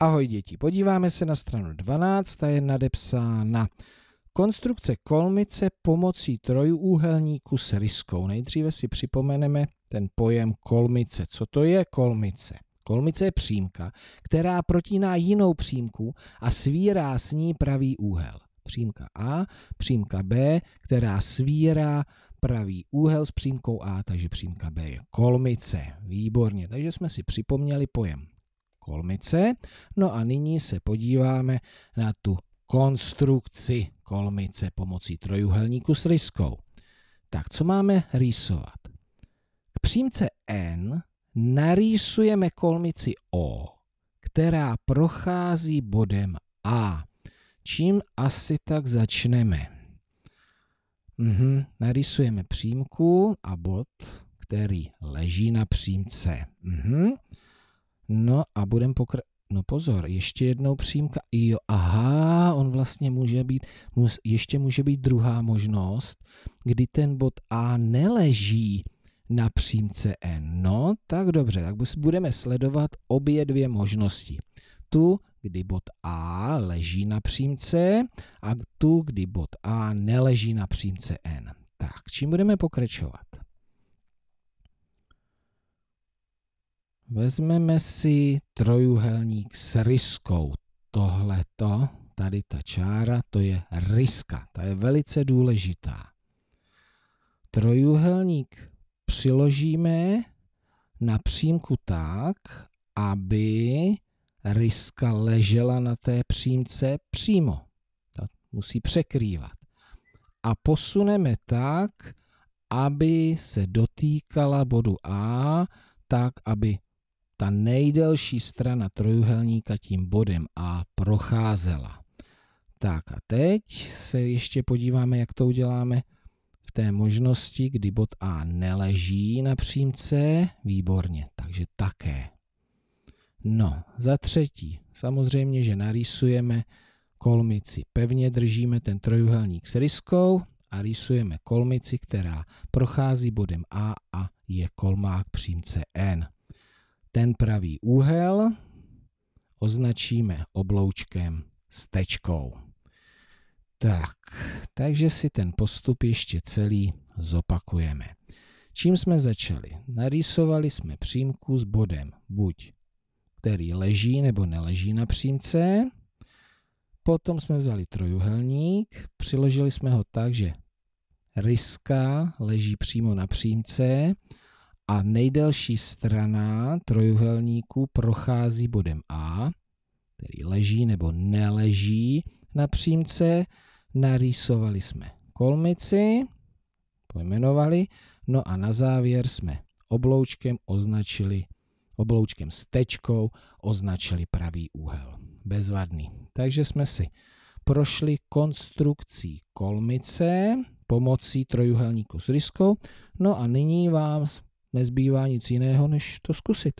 Ahoj děti, podíváme se na stranu 12, ta je nadepsána konstrukce kolmice pomocí trojúhelníku s ryskou. Nejdříve si připomeneme ten pojem kolmice. Co to je kolmice? Kolmice je přímka, která protíná jinou přímku a svírá s ní pravý úhel. Přímka A, přímka B, která svírá pravý úhel s přímkou A, takže přímka B je kolmice. Výborně, takže jsme si připomněli pojem kolmice. No a nyní se podíváme na tu konstrukci kolmice pomocí trojuhelníku s ryskou. Tak co máme rýsovat? K přímce n narýsujeme kolmici O, která prochází bodem A. Čím asi tak začneme? Mhm, narýsujeme přímku a bod, který leží na přímce. Mhm. No a budem pokr... No pozor, ještě jednou přímka. Jo, aha, on vlastně může být, mus, ještě může být druhá možnost, kdy ten bod A neleží na přímce N. No, tak dobře, tak budeme sledovat obě dvě možnosti. Tu, kdy bod A leží na přímce a tu, kdy bod A neleží na přímce N. Tak, čím budeme pokračovat? vezmeme si trojuhelník s ryskou. Tohleto, tady ta čára, to je ryska. Ta je velice důležitá. Trojuhelník přiložíme na přímku tak, aby ryska ležela na té přímce přímo. Ta musí překrývat. A posuneme tak, aby se dotýkala bodu A, tak, aby ta nejdelší strana trojuhelníka tím bodem A procházela. Tak a teď se ještě podíváme, jak to uděláme v té možnosti, kdy bod A neleží na přímce. Výborně, takže také. No, za třetí, samozřejmě, že narýsujeme kolmici. Pevně držíme ten trojuhelník s ryskou a rýsujeme kolmici, která prochází bodem A a je kolmák přímce N. Ten pravý úhel označíme obloučkem s tečkou. Tak, takže si ten postup ještě celý zopakujeme. Čím jsme začali? Narýsovali jsme přímku s bodem buď, který leží nebo neleží na přímce. Potom jsme vzali trojuhelník, přiložili jsme ho tak, že ryska leží přímo na přímce a nejdelší strana trojuhelníku prochází bodem A, který leží nebo neleží na přímce. Narýsovali jsme kolmici, pojmenovali, no a na závěr jsme obloučkem označili, obloučkem s tečkou označili pravý úhel. Bezvadný. Takže jsme si prošli konstrukcí kolmice pomocí trojuhelníku s ryskou. No a nyní vám nezbývá nic jiného, než to zkusit.